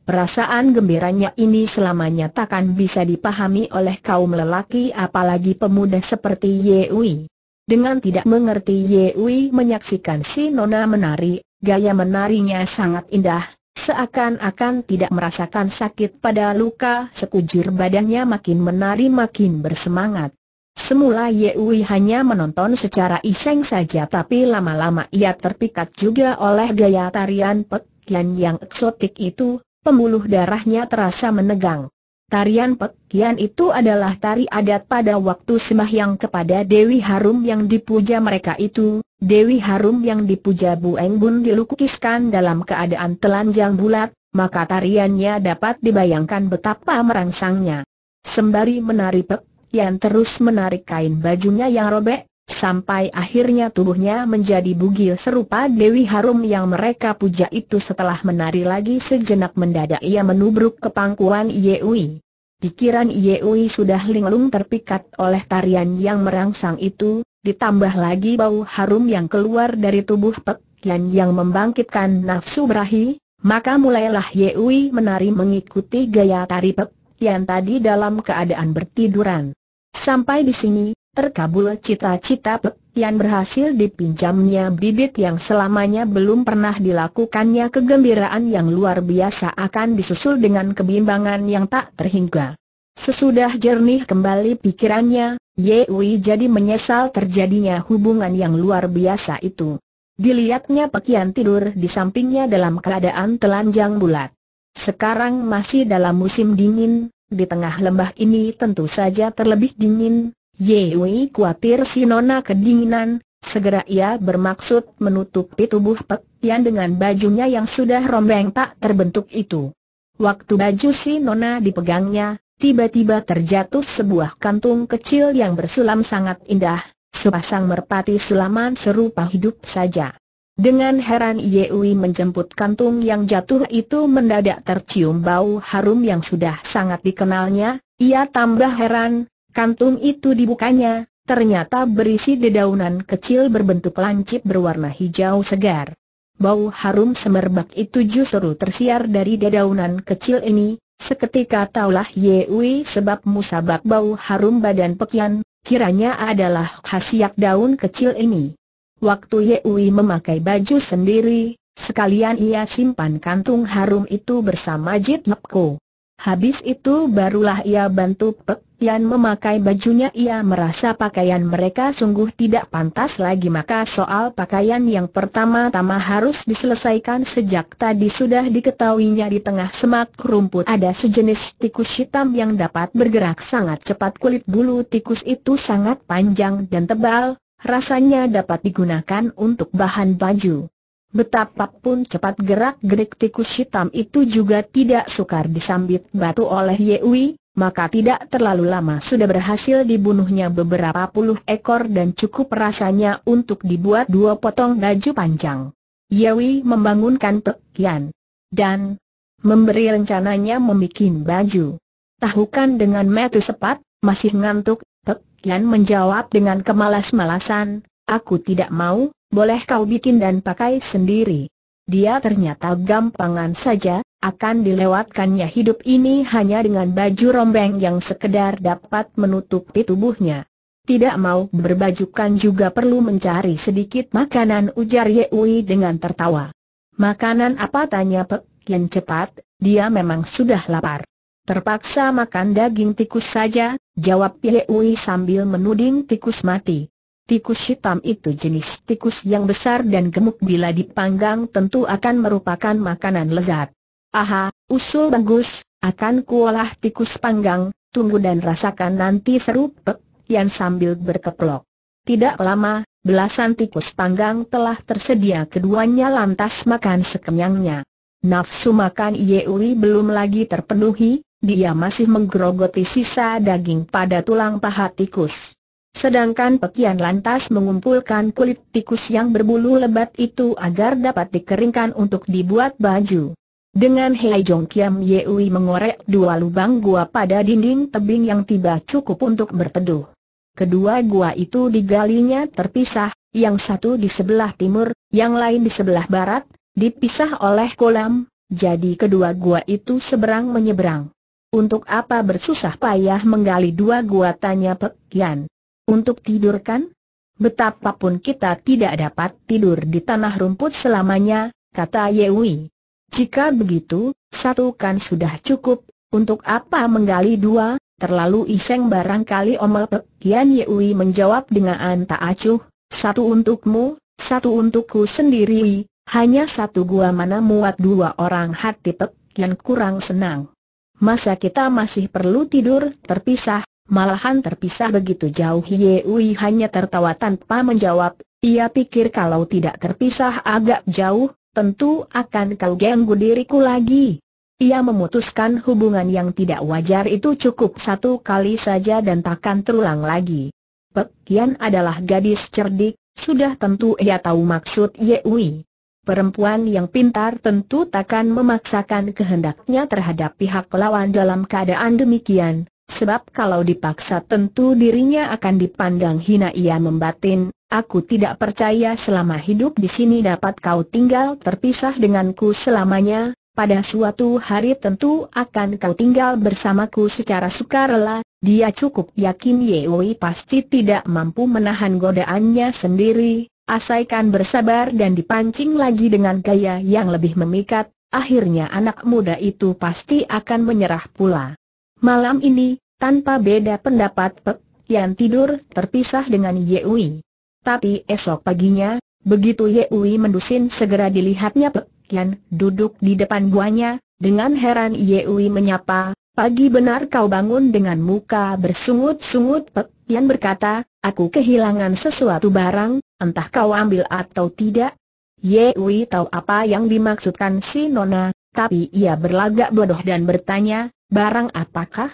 Perasaan gembiranya ini selamanya takkan bisa dipahami oleh kaum lelaki apalagi pemuda seperti Yui. Dengan tidak mengerti Yui menyaksikan si Nona menari, gaya menarinya sangat indah, seakan-akan tidak merasakan sakit pada luka sekujur badannya makin menari makin bersemangat. Semula Yewi hanya menonton secara iseng saja tapi lama-lama ia terpikat juga oleh gaya tarian Pek Yan yang eksotik itu, pembuluh darahnya terasa menegang. Tarian Pek Yan itu adalah tari adat pada waktu sembahyang kepada Dewi Harum yang dipuja mereka itu, Dewi Harum yang dipuja Bu Eng Bun dilukiskan dalam keadaan telanjang bulat, maka tariannya dapat dibayangkan betapa merangsangnya. Sembari menari Pek Yan terus menarik kain bajunya yang robek, sampai akhirnya tubuhnya menjadi bugil serupa Dewi Harum yang mereka puja itu setelah menari lagi sejenak mendadak ia menubruk ke pangkuan Yeui. Pikiran Yeui sudah linglung terpikat oleh tarian yang merangsang itu, ditambah lagi bau harum yang keluar dari tubuh Pek Yan yang membangkitkan nafsu berahi, maka mulailah Yeui menari mengikuti gaya tari Pek Yan tadi dalam keadaan bertiduran. Sampai di sini, terkabul cita-cita Pek Tian berhasil dipinjamnya bibit yang selamanya belum pernah dilakukannya kegembiraan yang luar biasa akan disusul dengan kebimbangan yang tak terhingga. Sesudah jernih kembali pikirannya, Ye Wei jadi menyesal terjadinya hubungan yang luar biasa itu. Dilihatnya Pekian tidur di sampingnya dalam keadaan telanjang bulat. Sekarang masih dalam musim dingin, di tengah lembah ini tentu saja terlebih dingin, Yewi khawatir si Nona kedinginan, segera ia bermaksud menutupi tubuh Pek Tian dengan bajunya yang sudah rombeng tak terbentuk itu. Waktu baju si Nona dipegangnya, tiba-tiba terjatuh sebuah kantung kecil yang bersulam sangat indah, sepasang merpati sulaman serupa hidup saja. Dengan heran Yewi menjemput kantung yang jatuh itu mendadak tercium bau harum yang sudah sangat dikenalnya, ia tambah heran, kantung itu dibukanya, ternyata berisi dedaunan kecil berbentuk lancip berwarna hijau segar. Bau harum semerbak itu justru tersiar dari dedaunan kecil ini, seketika taulah Yewi sebab musabak bau harum badan pekian, kiranya adalah khasiat daun kecil ini. Waktu Yewi memakai baju sendiri, sekalian ia simpan kantung harum itu bersama Jit Lepko. Habis itu barulah ia bantu Pek Yan memakai bajunya ia merasa pakaian mereka sungguh tidak pantas lagi maka soal pakaian yang pertama-tama harus diselesaikan sejak tadi sudah diketahuinya di tengah semak rumput ada sejenis tikus hitam yang dapat bergerak sangat cepat kulit bulu tikus itu sangat panjang dan tebal, rasanya dapat digunakan untuk bahan baju. Betapapun cepat gerak-gerik tikus hitam itu juga tidak sukar disambit batu oleh Yewi, maka tidak terlalu lama sudah berhasil dibunuhnya beberapa puluh ekor dan cukup rasanya untuk dibuat dua potong baju panjang. Yewi membangunkan pekian dan memberi rencananya membuat baju. Tahukan dengan metu sepat, masih ngantuk Yan menjawab dengan kemalas-malasan, aku tidak mau, boleh kau bikin dan pakai sendiri. Dia ternyata gampangan saja, akan dilewatkannya hidup ini hanya dengan baju rombeng yang sekedar dapat menutupi tubuhnya. Tidak mau berbajukan juga perlu mencari sedikit makanan ujar Ye Yehui dengan tertawa. Makanan apa tanya Pek yang cepat, dia memang sudah lapar. Terpaksa makan daging tikus saja, jawab Ui sambil menuding tikus mati. Tikus hitam itu jenis tikus yang besar dan gemuk bila dipanggang tentu akan merupakan makanan lezat. Aha, usul bagus, akan kuolah tikus panggang, tunggu dan rasakan nanti seru Pek Yan sambil berkeplok. Tidak lama, belasan tikus panggang telah tersedia keduanya lantas makan sekenyangnya. Nafsu makan Yewi belum lagi terpenuhi, dia masih menggerogoti sisa daging pada tulang paha tikus. Sedangkan Pekian lantas mengumpulkan kulit tikus yang berbulu lebat itu agar dapat dikeringkan untuk dibuat baju. Dengan Hei Jong Kiam Yeui mengorek dua lubang gua pada dinding tebing yang tiba cukup untuk berteduh. Kedua gua itu digalinya terpisah, yang satu di sebelah timur, yang lain di sebelah barat, dipisah oleh kolam, jadi kedua gua itu seberang menyeberang. Untuk apa bersusah payah menggali dua gua tanya Pek Yan? Untuk tidur kan? Betapapun kita tidak dapat tidur di tanah rumput selamanya, kata Yewi. Jika begitu, satu kan sudah cukup, untuk apa menggali dua, terlalu iseng barangkali Omel Pek Yan Yewi menjawab dengan tak acuh, satu untukmu, satu untukku sendiri, hanya satu gua mana muat dua orang hati Pek Yan kurang senang. Masa kita masih perlu tidur terpisah, malahan terpisah begitu jauh Ye Yeui hanya tertawa tanpa menjawab, ia pikir kalau tidak terpisah agak jauh, tentu akan kau ganggu diriku lagi. Ia memutuskan hubungan yang tidak wajar itu cukup satu kali saja dan takkan terulang lagi. Pek adalah gadis cerdik, sudah tentu ia tahu maksud Ye Yeui. Perempuan yang pintar tentu takkan memaksakan kehendaknya terhadap pihak lawan dalam keadaan demikian, sebab kalau dipaksa tentu dirinya akan dipandang hina ia membatin, aku tidak percaya selama hidup di sini dapat kau tinggal terpisah denganku selamanya, pada suatu hari tentu akan kau tinggal bersamaku secara sukarela, dia cukup yakin Yewi pasti tidak mampu menahan godaannya sendiri, Asaikan bersabar dan dipancing lagi dengan gaya yang lebih memikat, akhirnya anak muda itu pasti akan menyerah pula. Malam ini, tanpa beda pendapat Pek yang tidur terpisah dengan Yeui. Tapi esok paginya, begitu Yeui mendusin segera dilihatnya Pek Yan duduk di depan buahnya, dengan heran Yeui menyapa, Pagi benar kau bangun dengan muka bersungut-sungut Pek Yan berkata, aku kehilangan sesuatu barang, entah kau ambil atau tidak. Ye Wei tahu apa yang dimaksudkan si Nona, tapi ia berlagak bodoh dan bertanya, barang apakah?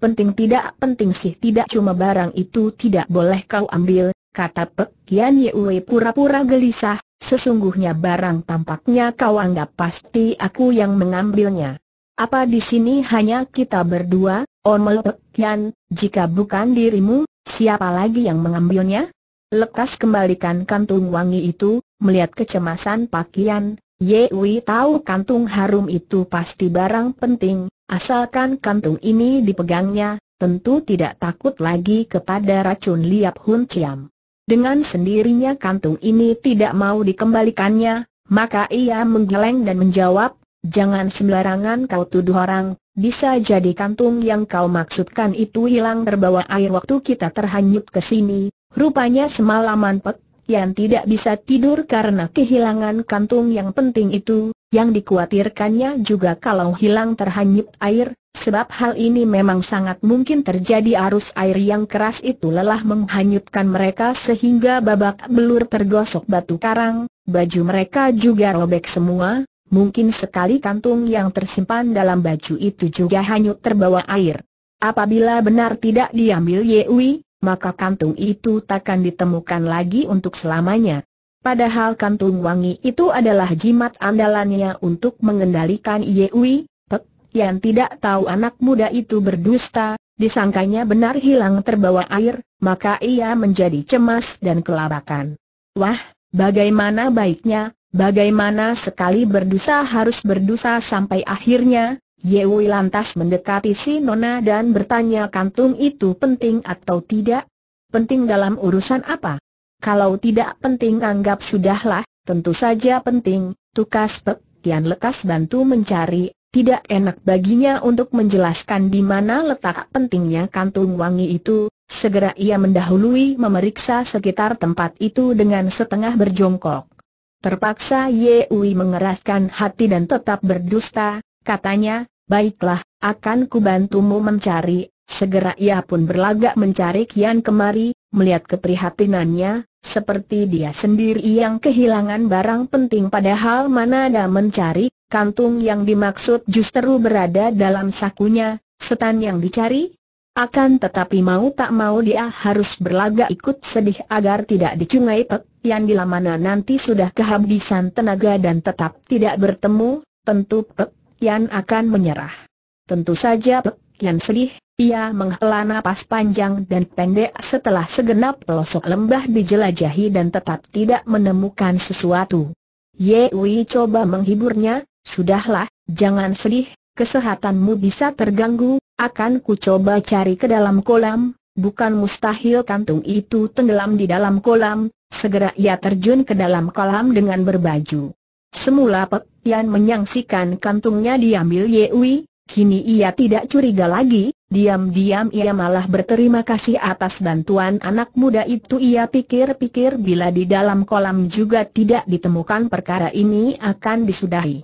Penting tidak penting sih tidak cuma barang itu tidak boleh kau ambil, kata Pek Yan Wei pura-pura gelisah, sesungguhnya barang tampaknya kau anggap pasti aku yang mengambilnya. Apa di sini hanya kita berdua, Omel oh, Pek Yan, jika bukan dirimu, siapa lagi yang mengambilnya? Lekas kembalikan kantung wangi itu, melihat kecemasan pakaian, Wei tahu kantung harum itu pasti barang penting, asalkan kantung ini dipegangnya, tentu tidak takut lagi kepada racun liap Hun Chiam. Dengan sendirinya kantung ini tidak mau dikembalikannya, maka ia menggeleng dan menjawab, jangan sembarangan kau tuduh orang, bisa jadi kantung yang kau maksudkan itu hilang terbawa air waktu kita terhanyut ke sini, Rupanya semalaman Pek Yan tidak bisa tidur karena kehilangan kantung yang penting itu, yang dikhawatirkannya juga kalau hilang terhanyut air, sebab hal ini memang sangat mungkin terjadi arus air yang keras itu lelah menghanyutkan mereka sehingga babak belur tergosok batu karang, baju mereka juga robek semua, mungkin sekali kantung yang tersimpan dalam baju itu juga hanyut terbawa air. Apabila benar tidak diambil Yewi, maka kantung itu takkan ditemukan lagi untuk selamanya. Padahal kantung wangi itu adalah jimat andalannya untuk mengendalikan Yewi, Pek, yang tidak tahu anak muda itu berdusta, disangkanya benar hilang terbawa air, maka ia menjadi cemas dan kelabakan. Wah, bagaimana baiknya, bagaimana sekali berdusta harus berdusta sampai akhirnya, Yewi lantas mendekati si Nona dan bertanya kantung itu penting atau tidak? Penting dalam urusan apa? Kalau tidak penting anggap sudahlah, tentu saja penting, tukas pek, Tian lekas bantu mencari, tidak enak baginya untuk menjelaskan di mana letak pentingnya kantung wangi itu, segera ia mendahului memeriksa sekitar tempat itu dengan setengah berjongkok. Terpaksa Yewi mengeraskan hati dan tetap berdusta, katanya, Baiklah, akan kubantumu mencari, segera ia pun berlagak mencari Kian kemari, melihat keprihatinannya, seperti dia sendiri yang kehilangan barang penting padahal mana ada mencari, kantung yang dimaksud justru berada dalam sakunya, setan yang dicari, akan tetapi mau tak mau dia harus berlagak ikut sedih agar tidak dicungai Pek Yang di lamana nanti sudah kehabisan tenaga dan tetap tidak bertemu, tentu Pek Yan akan menyerah. Tentu saja Pek Yan sedih, ia menghela napas panjang dan pendek setelah segenap pelosok lembah dijelajahi dan tetap tidak menemukan sesuatu. Ye Wei coba menghiburnya, sudahlah, jangan sedih, kesehatanmu bisa terganggu, akan ku coba cari ke dalam kolam, bukan mustahil kantung itu tenggelam di dalam kolam, segera ia terjun ke dalam kolam dengan berbaju Semula Pek Tian menyangsikan kantungnya diambil Yewi, kini ia tidak curiga lagi, diam-diam ia malah berterima kasih atas bantuan anak muda itu ia pikir-pikir bila di dalam kolam juga tidak ditemukan perkara ini akan disudahi.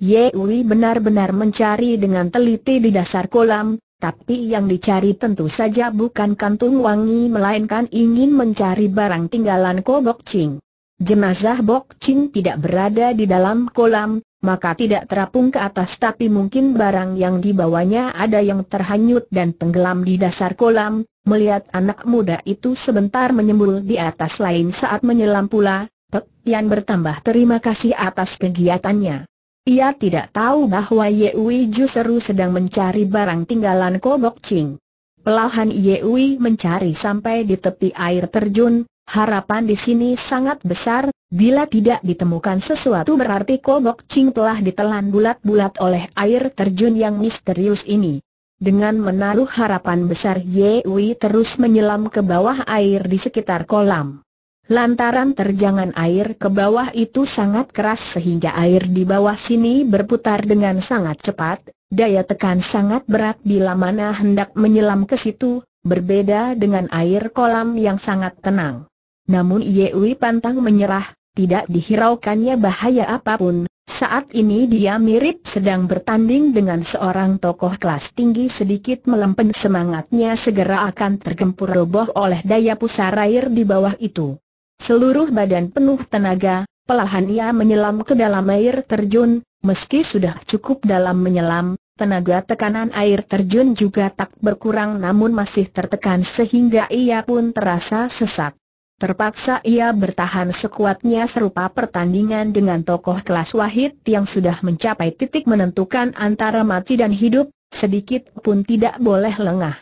Yewi benar-benar mencari dengan teliti di dasar kolam, tapi yang dicari tentu saja bukan kantung wangi melainkan ingin mencari barang tinggalan Kobok Ching. Jenazah Bok Ching tidak berada di dalam kolam, maka tidak terapung ke atas tapi mungkin barang yang dibawanya ada yang terhanyut dan tenggelam di dasar kolam, melihat anak muda itu sebentar menyembul di atas lain saat menyelam pula, Pek Yan bertambah terima kasih atas kegiatannya. Ia tidak tahu bahwa Ye Ju seru sedang mencari barang tinggalan Bok Ching. Pelahan Ye Wei mencari sampai di tepi air terjun, Harapan di sini sangat besar, bila tidak ditemukan sesuatu berarti Kobok Ching telah ditelan bulat-bulat oleh air terjun yang misterius ini. Dengan menaruh harapan besar Ye Wei terus menyelam ke bawah air di sekitar kolam. Lantaran terjangan air ke bawah itu sangat keras sehingga air di bawah sini berputar dengan sangat cepat, daya tekan sangat berat bila mana hendak menyelam ke situ, berbeda dengan air kolam yang sangat tenang. Namun Yewi pantang menyerah, tidak dihiraukannya bahaya apapun. Saat ini dia mirip sedang bertanding dengan seorang tokoh kelas tinggi sedikit melempen semangatnya segera akan tergempur roboh oleh daya pusar air di bawah itu. Seluruh badan penuh tenaga, pelahan ia menyelam ke dalam air terjun, meski sudah cukup dalam menyelam, tenaga tekanan air terjun juga tak berkurang namun masih tertekan sehingga ia pun terasa sesak. Terpaksa ia bertahan sekuatnya serupa pertandingan dengan tokoh kelas wahid yang sudah mencapai titik menentukan antara mati dan hidup, sedikit pun tidak boleh lengah.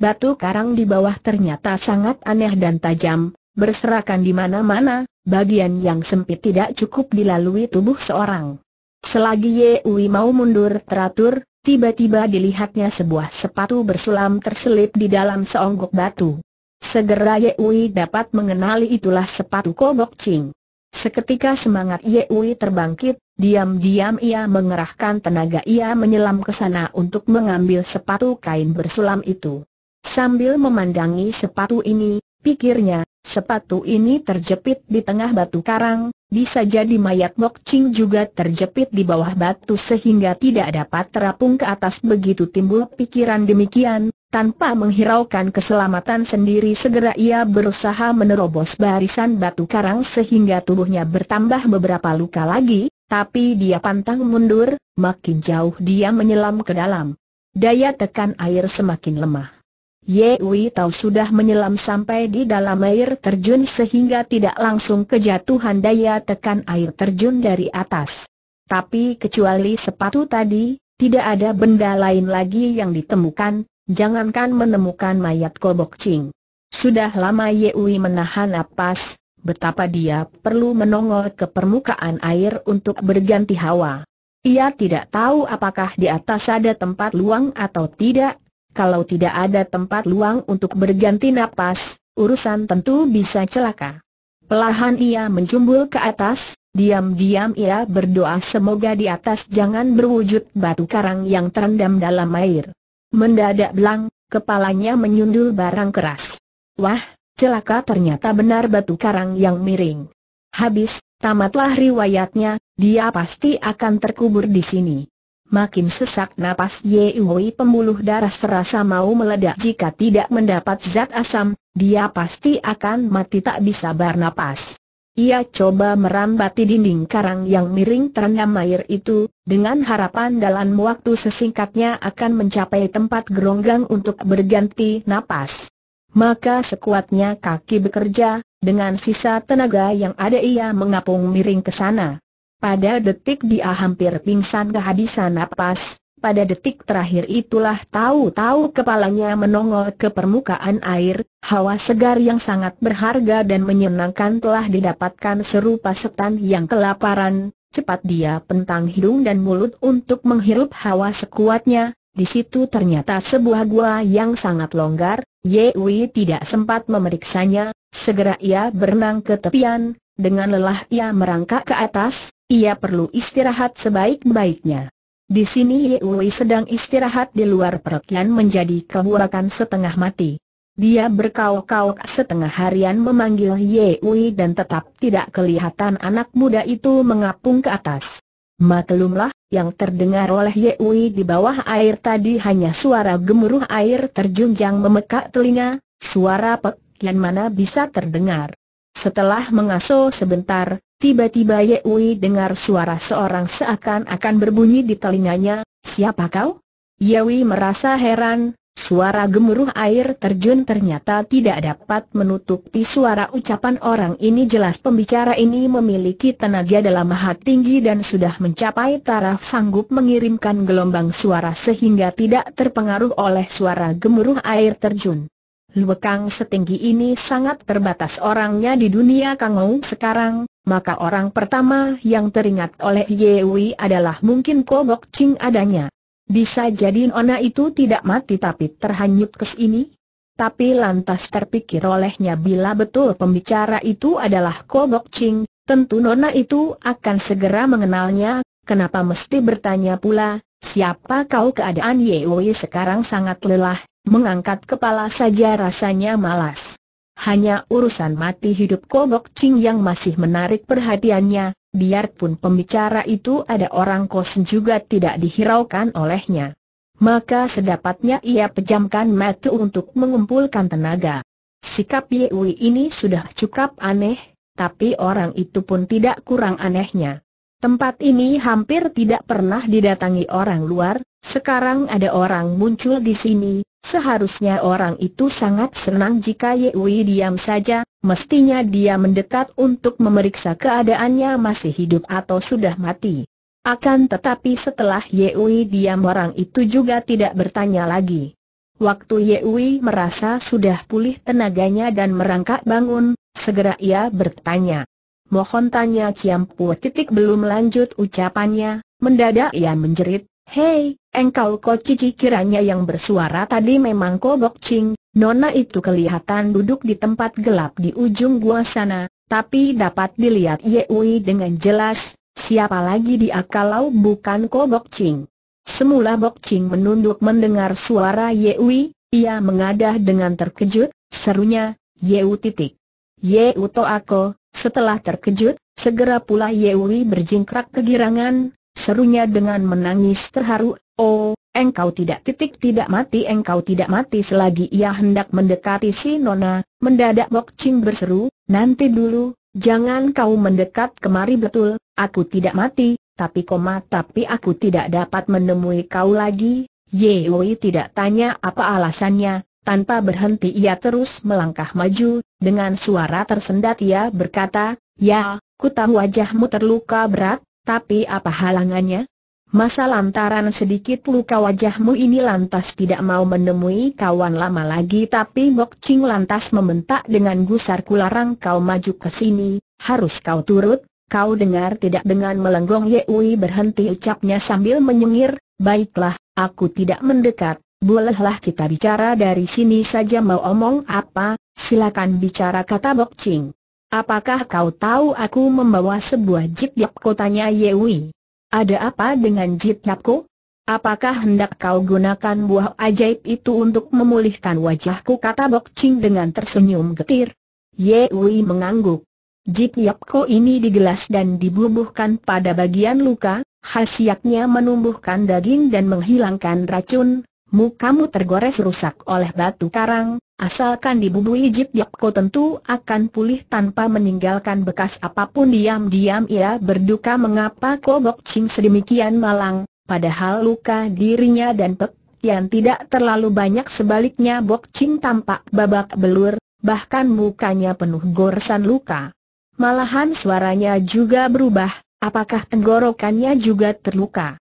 Batu karang di bawah ternyata sangat aneh dan tajam, berserakan di mana-mana, bagian yang sempit tidak cukup dilalui tubuh seorang. Selagi Ui mau mundur teratur, tiba-tiba dilihatnya sebuah sepatu bersulam terselip di dalam seonggok batu. Segera Ye Wei dapat mengenali itulah sepatu kobok Ching. Seketika semangat Ye Wei terbangkit, diam-diam ia mengerahkan tenaga ia menyelam ke sana untuk mengambil sepatu kain bersulam itu. Sambil memandangi sepatu ini, pikirnya, sepatu ini terjepit di tengah batu karang, bisa jadi mayat Mok Ching juga terjepit di bawah batu sehingga tidak dapat terapung ke atas begitu timbul pikiran demikian, tanpa menghiraukan keselamatan sendiri segera ia berusaha menerobos barisan batu karang sehingga tubuhnya bertambah beberapa luka lagi, tapi dia pantang mundur, makin jauh dia menyelam ke dalam. Daya tekan air semakin lemah. Ye Wei tahu sudah menyelam sampai di dalam air terjun sehingga tidak langsung kejatuhan daya tekan air terjun dari atas. Tapi kecuali sepatu tadi, tidak ada benda lain lagi yang ditemukan, Jangankan menemukan mayat Kobok Ching. Sudah lama Yeui menahan napas, betapa dia perlu menongol ke permukaan air untuk berganti hawa. Ia tidak tahu apakah di atas ada tempat luang atau tidak. Kalau tidak ada tempat luang untuk berganti napas, urusan tentu bisa celaka. Pelahan ia menjumbul ke atas, diam-diam ia berdoa semoga di atas jangan berwujud batu karang yang terendam dalam air. Mendadak belang, kepalanya menyundul barang keras. Wah, celaka ternyata benar batu karang yang miring. Habis, tamatlah riwayatnya, dia pasti akan terkubur di sini. Makin sesak napas Yehui pembuluh darah serasa mau meledak jika tidak mendapat zat asam, dia pasti akan mati tak bisa bernapas. Ia coba merambati dinding karang yang miring terendam air itu, dengan harapan dalam waktu sesingkatnya akan mencapai tempat geronggang untuk berganti napas. Maka sekuatnya kaki bekerja, dengan sisa tenaga yang ada ia mengapung miring ke sana. Pada detik dia hampir pingsan kehabisan napas, pada detik terakhir itulah tahu-tahu kepalanya menongol ke permukaan air, hawa segar yang sangat berharga dan menyenangkan telah didapatkan serupa setan yang kelaparan, cepat dia pentang hidung dan mulut untuk menghirup hawa sekuatnya, di situ ternyata sebuah gua yang sangat longgar, Ye Wei tidak sempat memeriksanya, segera ia berenang ke tepian, dengan lelah ia merangkak ke atas, ia perlu istirahat sebaik-baiknya. Di sini Ye Wei sedang istirahat di luar perut perutnya menjadi kehuakan setengah mati. Dia berkauk-kauk setengah harian memanggil Ye Wei dan tetap tidak kelihatan anak muda itu mengapung ke atas. Maklumlah, yang terdengar oleh Ye Wei di bawah air tadi hanya suara gemuruh air terjun yang memekak telinga, suara pek yang mana bisa terdengar. Setelah mengasuh sebentar, Tiba-tiba Yewi dengar suara seorang seakan-akan berbunyi di telinganya, siapa kau? Yewi merasa heran, suara gemuruh air terjun ternyata tidak dapat menutupi suara ucapan orang ini jelas pembicara ini memiliki tenaga dalam hati tinggi dan sudah mencapai taraf sanggup mengirimkan gelombang suara sehingga tidak terpengaruh oleh suara gemuruh air terjun. Luekang setinggi ini sangat terbatas orangnya di dunia Kangou sekarang, maka orang pertama yang teringat oleh Yewi adalah mungkin Kobok Ching adanya. Bisa jadi Nona itu tidak mati tapi terhanyut ke sini? Tapi lantas terpikir olehnya bila betul pembicara itu adalah Kobok Ching, tentu Nona itu akan segera mengenalnya, kenapa mesti bertanya pula, siapa kau keadaan Yewi sekarang sangat lelah, mengangkat kepala saja rasanya malas. Hanya urusan mati hidup Kobok Ching yang masih menarik perhatiannya, biarpun pembicara itu ada orang kos juga tidak dihiraukan olehnya. Maka sedapatnya ia pejamkan mata untuk mengumpulkan tenaga. Sikap Yewi ini sudah cukup aneh, tapi orang itu pun tidak kurang anehnya. Tempat ini hampir tidak pernah didatangi orang luar, sekarang ada orang muncul di sini, seharusnya orang itu sangat senang jika Ye Wei diam saja, mestinya dia mendekat untuk memeriksa keadaannya masih hidup atau sudah mati. Akan tetapi setelah Ye Wei diam orang itu juga tidak bertanya lagi. Waktu Ye Wei merasa sudah pulih tenaganya dan merangkak bangun, segera ia bertanya, Mohon tanya Ciampu titik belum lanjut ucapannya, mendadak ia menjerit, Hei, engkau kok cici kiranya yang bersuara tadi memang kobok cing, nona itu kelihatan duduk di tempat gelap di ujung gua sana, tapi dapat dilihat Yeui dengan jelas, siapa lagi dia kalau bukan kobok cing. Semula Bok Ching menunduk mendengar suara Yewi, ia mengadah dengan terkejut, serunya, Yeu titik. Yeu to aku, setelah terkejut, segera pula Yewi berjingkrak kegirangan, serunya dengan menangis terharu, Oh, engkau tidak titik tidak mati engkau tidak mati selagi ia hendak mendekati si Nona, mendadak Bok Ching berseru, nanti dulu, jangan kau mendekat kemari betul, aku tidak mati, tapi koma tapi aku tidak dapat menemui kau lagi, Yewi tidak tanya apa alasannya, tanpa berhenti ia terus melangkah maju, dengan suara tersendat ia berkata, Ya, ku tahu wajahmu terluka berat, tapi apa halangannya? Masa lantaran sedikit luka wajahmu ini lantas tidak mau menemui kawan lama lagi tapi Mok Ching lantas membentak dengan gusar kularang kau maju ke sini, harus kau turut, kau dengar tidak dengan melenggong Yeui berhenti ucapnya sambil menyengir, baiklah, aku tidak mendekat, Bolehlah kita bicara dari sini saja mau omong apa, silakan bicara kata Bok Ching. Apakah kau tahu aku membawa sebuah jip yap tanya Yewi. Ada apa dengan jip yapku? Apakah hendak kau gunakan buah ajaib itu untuk memulihkan wajahku kata Bok Ching dengan tersenyum getir? Yewi mengangguk. Jip Jityapko ini digelas dan dibubuhkan pada bagian luka, khasiatnya menumbuhkan daging dan menghilangkan racun, mukamu tergores rusak oleh batu karang, asalkan dibubui Jip Yap kau tentu akan pulih tanpa meninggalkan bekas apapun diam-diam ia berduka mengapa Kobok Ching sedemikian malang, padahal luka dirinya dan Pek yang tidak terlalu banyak sebaliknya Bok Ching tampak babak belur, bahkan mukanya penuh goresan luka. Malahan suaranya juga berubah, apakah tenggorokannya juga terluka?